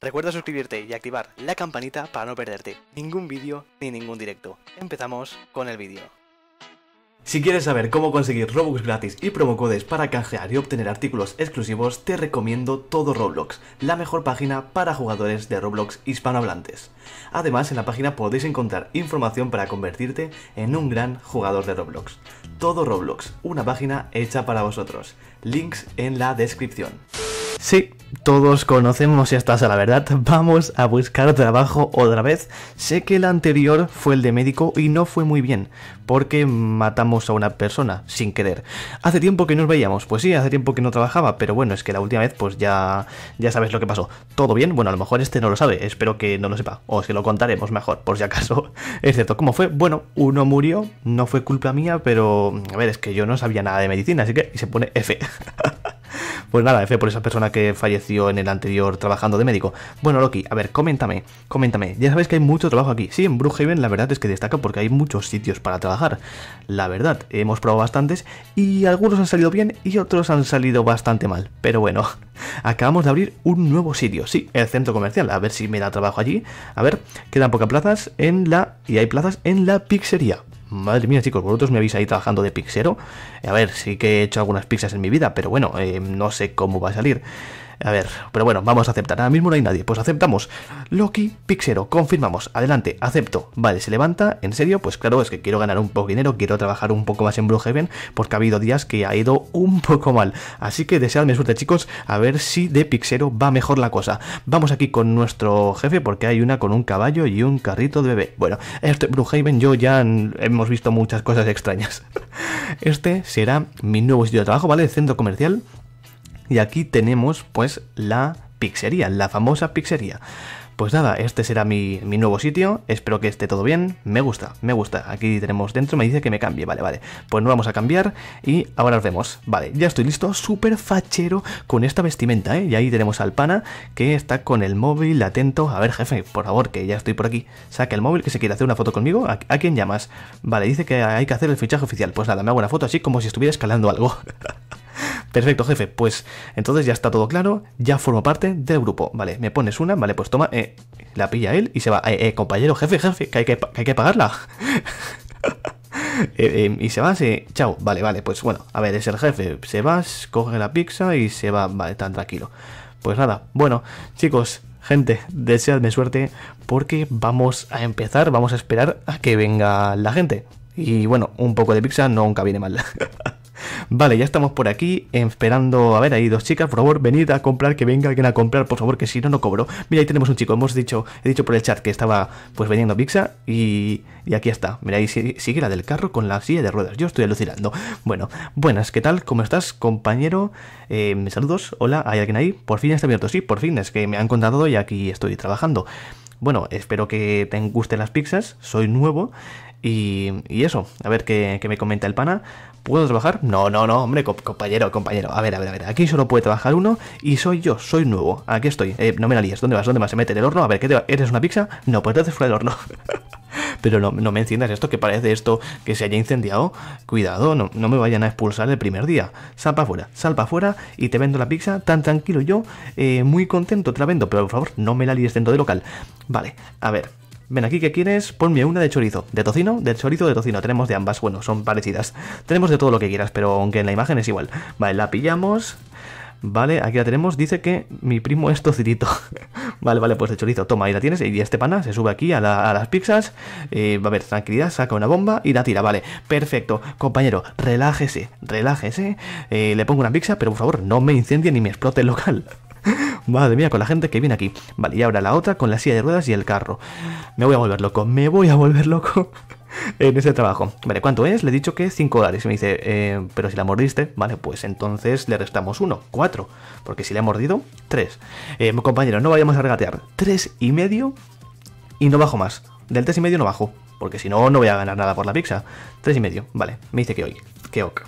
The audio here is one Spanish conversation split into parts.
Recuerda suscribirte y activar la campanita para no perderte ningún vídeo ni ningún directo. Empezamos con el vídeo. Si quieres saber cómo conseguir Robux gratis y promocodes para canjear y obtener artículos exclusivos, te recomiendo Todo Roblox, la mejor página para jugadores de Roblox hispanohablantes. Además, en la página podéis encontrar información para convertirte en un gran jugador de Roblox. Todo Roblox, una página hecha para vosotros. Links en la descripción. Sí, todos conocemos y estás a la verdad, vamos a buscar trabajo otra vez. Sé que el anterior fue el de médico y no fue muy bien, porque matamos a una persona sin querer. Hace tiempo que nos veíamos, pues sí, hace tiempo que no trabajaba, pero bueno, es que la última vez pues ya ya sabes lo que pasó. ¿Todo bien? Bueno, a lo mejor este no lo sabe, espero que no lo sepa, o se lo contaremos mejor, por si acaso. Excepto, ¿cómo fue? Bueno, uno murió, no fue culpa mía, pero a ver, es que yo no sabía nada de medicina, así que se pone F. Pues nada, F por esa persona que falleció en el anterior trabajando de médico. Bueno, Loki, a ver, coméntame, coméntame. Ya sabéis que hay mucho trabajo aquí. Sí, en Brookhaven la verdad es que destaca porque hay muchos sitios para trabajar. La verdad, hemos probado bastantes y algunos han salido bien y otros han salido bastante mal. Pero bueno, acabamos de abrir un nuevo sitio. Sí, el centro comercial. A ver si me da trabajo allí. A ver, quedan pocas plazas en la... y hay plazas en la pizzería. Madre mía, chicos, vosotros me habéis ahí trabajando de pixero. A ver, sí que he hecho algunas pizzas en mi vida, pero bueno, eh, no sé cómo va a salir. A ver, pero bueno, vamos a aceptar. Ahora mismo no hay nadie. Pues aceptamos. Loki, Pixero, confirmamos. Adelante, acepto. Vale, se levanta. ¿En serio? Pues claro, es que quiero ganar un poco de dinero, quiero trabajar un poco más en Bluehaven porque ha habido días que ha ido un poco mal. Así que deseadme suerte, chicos, a ver si de Pixero va mejor la cosa. Vamos aquí con nuestro jefe, porque hay una con un caballo y un carrito de bebé. Bueno, este Bluehaven yo ya hemos visto muchas cosas extrañas. Este será mi nuevo sitio de trabajo, ¿vale? centro comercial y aquí tenemos pues la pizzería, la famosa pizzería. Pues nada, este será mi, mi, nuevo sitio, espero que esté todo bien, me gusta, me gusta, aquí tenemos dentro, me dice que me cambie, vale, vale, pues no vamos a cambiar y ahora nos vemos, vale, ya estoy listo, súper fachero con esta vestimenta, ¿eh? y ahí tenemos al pana que está con el móvil atento, a ver jefe, por favor, que ya estoy por aquí, saca el móvil que se quiere hacer una foto conmigo, ¿a, quién llamas? Vale, dice que hay que hacer el fichaje oficial, pues nada, me hago una foto así como si estuviera escalando algo. Perfecto, jefe. Pues entonces ya está todo claro. Ya formo parte del grupo. Vale, me pones una. Vale, pues toma. Eh, la pilla él y se va. Eh, eh compañero, jefe, jefe, que hay que, hay que pagarla. Eh, eh, y se va, se... Chao, vale, vale, pues bueno, a ver, es el jefe, se va, coge la pizza y se va, vale, tan tranquilo. Pues nada, bueno, chicos, gente, deseadme suerte porque vamos a empezar, vamos a esperar a que venga la gente. Y bueno, un poco de pizza nunca viene mal. Vale, ya estamos por aquí, esperando. A ver, ahí dos chicas, por favor, venid a comprar, que venga alguien a comprar, por favor, que si no, no cobro. Mira, ahí tenemos un chico, hemos dicho, he dicho por el chat que estaba pues vendiendo pizza y, y aquí está. Mira, ahí sigue la del carro con la silla de ruedas. Yo estoy alucinando. Bueno, buenas, ¿qué tal? ¿Cómo estás, compañero? Eh, saludos, hola, ¿hay alguien ahí? Por fin está abierto, sí, por fin, es que me han contado y aquí estoy trabajando. Bueno, espero que te gusten las pizzas, soy nuevo, y, eso, a ver qué, me comenta el pana. ¿Puedo trabajar? No, no, no, hombre, compañero, compañero. A ver, a ver, a ver. Aquí solo puede trabajar uno y soy yo, soy nuevo. Aquí estoy. Eh, no me la líes. ¿Dónde vas? ¿Dónde vas? ¿Se mete el horno? A ver, ¿qué te ¿Eres una pizza? No, pues te haces fuera del horno. Pero no, no, me enciendas esto, que parece esto que se haya incendiado. Cuidado, no, no me vayan a expulsar el primer día. Sal para afuera, sal para afuera y te vendo la pizza tan tranquilo yo, eh, muy contento, te la vendo, pero por favor no me la líes dentro del local. Vale, a ver, Ven aquí, ¿qué quieres? Ponme una de chorizo. ¿De tocino? De chorizo, de tocino. Tenemos de ambas. Bueno, son parecidas. Tenemos de todo lo que quieras, pero aunque en la imagen es igual. Vale, la pillamos. Vale, aquí la tenemos. Dice que mi primo es tocidito vale, vale, pues de chorizo. Toma, ahí la tienes. Y este pana se sube aquí a, las pizzas. Eh, a ver, tranquilidad, saca una bomba y la tira. Vale, perfecto. Compañero, relájese, relájese. Eh, le pongo una pizza, pero por favor, no me incendie ni me explote el local. Madre mía, con la gente que viene aquí. Vale, y ahora la otra con la silla de ruedas y el carro. Me voy a volver loco, me voy a volver loco en ese trabajo. Vale, ¿cuánto es? Le he dicho que 5 dólares. Y me dice, eh, pero si la mordiste, vale, pues entonces le restamos 1, 4. Porque si le ha mordido, 3. Eh, compañero, no vayamos a regatear. 3 y medio y no bajo más. Del 3 y medio no bajo. Porque si no, no voy a ganar nada por la pizza. 3 y medio, vale. Me dice que hoy.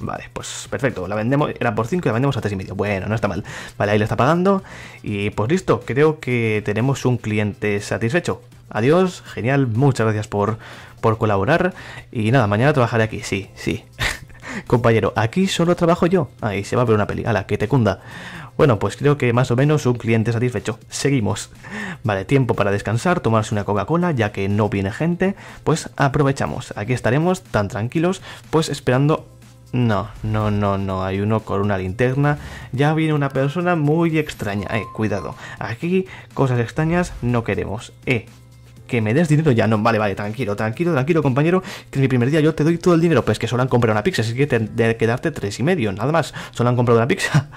Vale, pues perfecto. La vendemos, era por 5 y la vendemos a medio. Bueno, no está mal. Vale, ahí la está pagando. Y pues listo, creo que tenemos un cliente satisfecho. Adiós, genial, muchas gracias por, por colaborar. Y nada, mañana trabajaré aquí, sí, sí. Compañero, aquí solo trabajo yo. Ahí se va a ver una peli. Ala, que te cunda. Bueno, pues creo que más o menos un cliente satisfecho. Seguimos. Vale, tiempo para descansar, tomarse una Coca-Cola, ya que no viene gente, pues aprovechamos. Aquí estaremos tan tranquilos, pues esperando no, no, no, no, hay uno con una linterna. Ya viene una persona muy extraña. Eh, cuidado. Aquí cosas extrañas no queremos. Eh, que me des dinero ya. No, vale, vale, tranquilo, tranquilo, tranquilo, compañero. Que en mi primer día yo te doy todo el dinero. Pues que solo han comprado una pizza, así que tendré que darte tres y medio, nada más. Solo han comprado una pizza.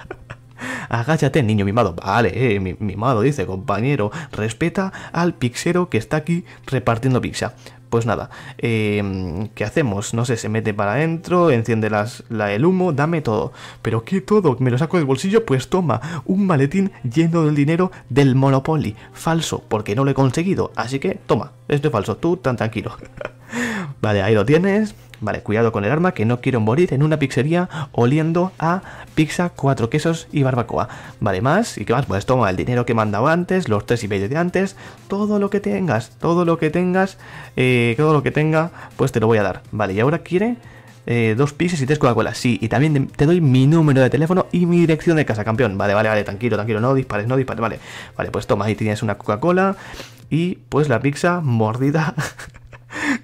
Agáchate, niño mimado. Vale, eh, mimado, dice compañero. Respeta al pixero que está aquí repartiendo pizza. Pues nada, eh, ¿qué hacemos? No sé, se mete para adentro, enciende las, la, el humo, dame todo. ¿Pero qué todo? ¿Me lo saco del bolsillo? Pues toma, un maletín lleno del dinero del Monopoly. Falso, porque no lo he conseguido. Así que toma, esto es falso, tú tan tranquilo. Vale, ahí lo tienes. Vale, cuidado con el arma, que no quiero morir en una pizzería oliendo a pizza, cuatro quesos y barbacoa. Vale, más, ¿y qué más? Pues toma el dinero que mandaba antes, los tres y medio de antes, todo lo que tengas, todo lo que tengas, eh, todo lo que tenga, pues te lo voy a dar. Vale, y ahora quiere eh, dos pizzas y tres Coca-Cola. Sí, y también te doy mi número de teléfono y mi dirección de casa, campeón. Vale, vale, vale, tranquilo, tranquilo, no dispares, no dispares, vale. Vale, pues toma, ahí tienes una Coca-Cola y pues la pizza mordida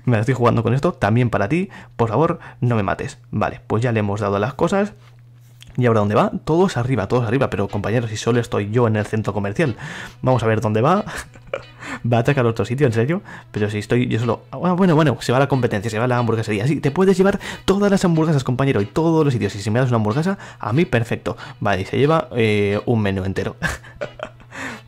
me la estoy jugando con esto, también para ti, por favor, no me mates. Vale, pues ya le hemos dado las cosas. ¿Y ahora dónde va? Todos arriba, todos arriba, pero compañeros, si solo estoy yo en el centro comercial, vamos a ver dónde va. ¿Va a atacar otro sitio, en serio? Pero si estoy yo solo... Ah, bueno, bueno, se va la competencia, se va la hamburguesería. Sí, te puedes llevar todas las hamburguesas, compañero, y todos los sitios. Y si me das una hamburguesa, a mí perfecto. Vale, y se lleva eh, un menú entero.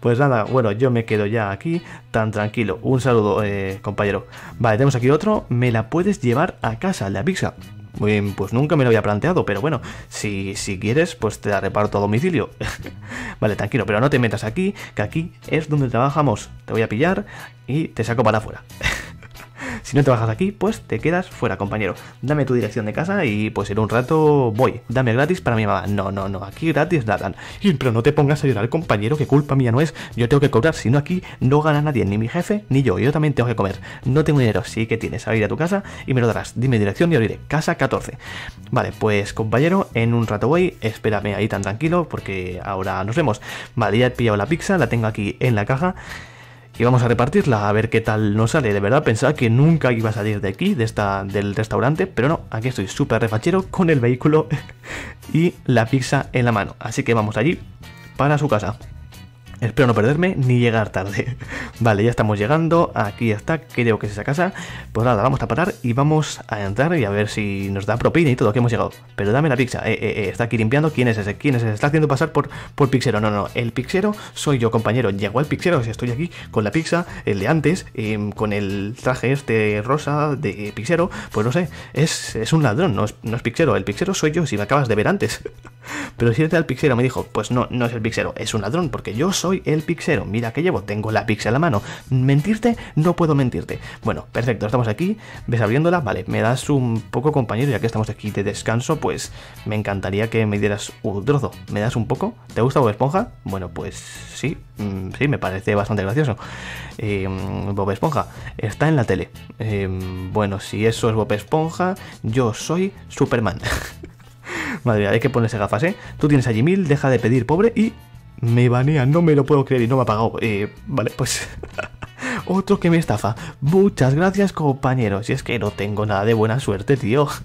Pues nada, bueno, yo me quedo ya aquí tan tranquilo. Un saludo, eh, compañero. Vale, tenemos aquí otro. Me la puedes llevar a casa, la pizza. Bien, pues nunca me lo había planteado, pero bueno, si, si quieres, pues te la reparto a domicilio. vale, tranquilo, pero no te metas aquí, que aquí es donde trabajamos. Te voy a pillar y te saco para afuera. Si no te bajas aquí, pues te quedas fuera, compañero. Dame tu dirección de casa y pues en un rato voy. Dame gratis para mi mamá. No, no, no, aquí gratis nada. pero no te pongas a llorar, compañero, que culpa mía no es. Yo tengo que cobrar, si no aquí no gana nadie, ni mi jefe ni yo. Yo también tengo que comer. No tengo dinero, sí que tienes. A ir a tu casa y me lo darás. Dime dirección y ahora iré. Casa 14. Vale, pues compañero, en un rato voy. Espérame ahí tan tranquilo porque ahora nos vemos. Vale, ya he pillado la pizza, la tengo aquí en la caja y vamos a repartirla a ver qué tal nos sale. De verdad pensaba que nunca iba a salir de aquí, de esta, del restaurante, pero no, aquí estoy súper refachero con el vehículo y la pizza en la mano. Así que vamos allí para su casa. Espero no perderme ni llegar tarde. Vale, ya estamos llegando. Aquí está, creo que es esa casa. Pues nada, vamos a parar y vamos a entrar y a ver si nos da propina y todo, que hemos llegado. Pero dame la pizza. Eh, eh, eh, está aquí limpiando. ¿Quién es ese? ¿Quién es ese? Está haciendo pasar por, por pixero. No, no, el pixero soy yo, compañero. Llegó el pixero, estoy aquí con la pizza, el de antes, em, con el traje este rosa de pixero. Pues no sé, es, es un ladrón, no es, no es pixero. El pixero soy yo, si me acabas de ver antes. Pero si el este pixero me dijo, pues no, no es el pixero, es un ladrón, porque yo soy el pixero. Mira que llevo, tengo la pixel a la mano. Mentirte, no puedo mentirte. Bueno, perfecto, estamos aquí, ves abriéndola, vale, me das un poco compañero, ya que estamos aquí de descanso, pues me encantaría que me dieras un trozo. ¿Me das un poco? ¿Te gusta Bob Esponja? Bueno, pues sí, mm, sí, me parece bastante gracioso. Em, Bob Esponja, está en la tele. Em, bueno, si eso es Bob Esponja, yo soy Superman. Madre mía, hay que ponerse gafas, ¿eh? Tú tienes allí mil, deja de pedir pobre y me banea, no me lo puedo creer y no me ha pagado. Eh, vale, pues. Otro que me estafa. Muchas gracias, compañeros. Y es que no tengo nada de buena suerte, tío.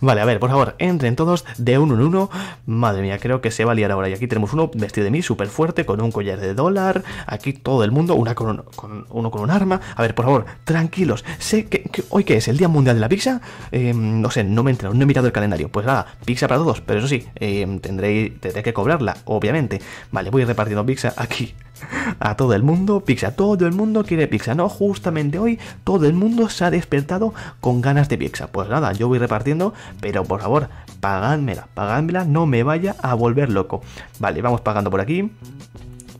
Vale, a ver, por favor, entren todos de uno en uno. Madre mía, creo que se va a liar ahora. Y aquí tenemos uno vestido de mí, súper fuerte, con un collar de dólar. Aquí todo el mundo, una con, uno con un arma. A ver, por favor, tranquilos. Sé que, hoy que es el Día Mundial de la Pizza. Em, no sé, no me he entrado, no he mirado el calendario. Pues nada, pizza para todos. Pero eso sí, eh, tendré, que cobrarla, obviamente. Vale, voy repartiendo pizza aquí a todo el mundo pizza, todo el mundo quiere pizza, ¿no? Justamente hoy todo el mundo se ha despertado con ganas de pizza. Pues nada, yo voy repartiendo, pero por favor, pagádmela, pagádmela, no me vaya a volver loco. Vale, vamos pagando por aquí.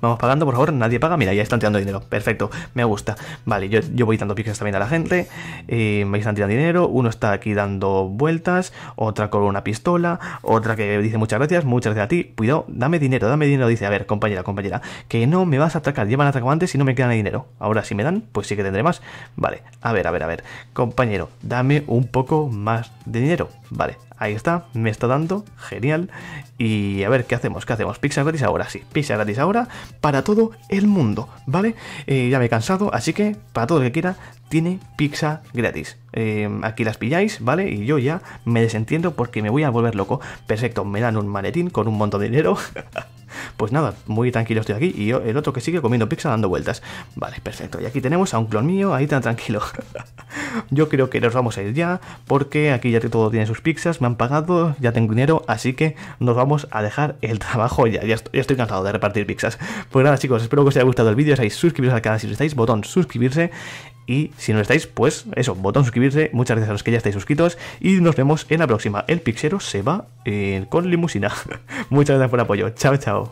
Vamos pagando, por favor, nadie paga. Mira, ya están tirando dinero. Perfecto, me gusta. Vale, yo, yo voy dando piques también a la gente. Eh, me están tirando dinero. Uno está aquí dando vueltas. Otra con una pistola. Otra que dice muchas gracias, muchas gracias a ti. Cuidado, dame dinero, dame dinero. Dice, a ver, compañera, compañera, que no me vas a atacar. Llevan atacantes antes y no me quedan dinero. Ahora si me dan, pues sí que tendré más. Vale, a ver, a ver, a ver. Compañero, dame un poco más de dinero. Vale, Ahí está, me está dando, genial. Y a ver, ¿qué hacemos? ¿Qué hacemos? Pizza gratis ahora, sí, pizza gratis ahora para todo el mundo, ¿vale? Eh, ya me he cansado, así que para todo el que quiera, tiene pizza gratis. Eh, aquí las pilláis, ¿vale? Y yo ya me desentiendo porque me voy a volver loco. Perfecto, me dan un maletín con un montón de dinero. Pues nada, muy tranquilo estoy aquí y yo, el otro que sigue comiendo pizza dando vueltas. Vale, perfecto. Y aquí tenemos a un clon mío ahí tan tranquilo. yo creo que nos vamos a ir ya porque aquí ya todo tiene sus pizzas, me han pagado, ya tengo dinero, así que nos vamos a dejar el trabajo ya. Ya estoy, cansado de repartir pizzas. Pues nada chicos, espero que os haya gustado el vídeo, estáis suscribiros al canal si no estáis, botón suscribirse y si no estáis, pues eso, botón suscribirse. Muchas gracias a los que ya estáis suscritos. Y nos vemos en la próxima. El Pixero se va eh, con limusina. Muchas gracias por el apoyo. Chao, chao.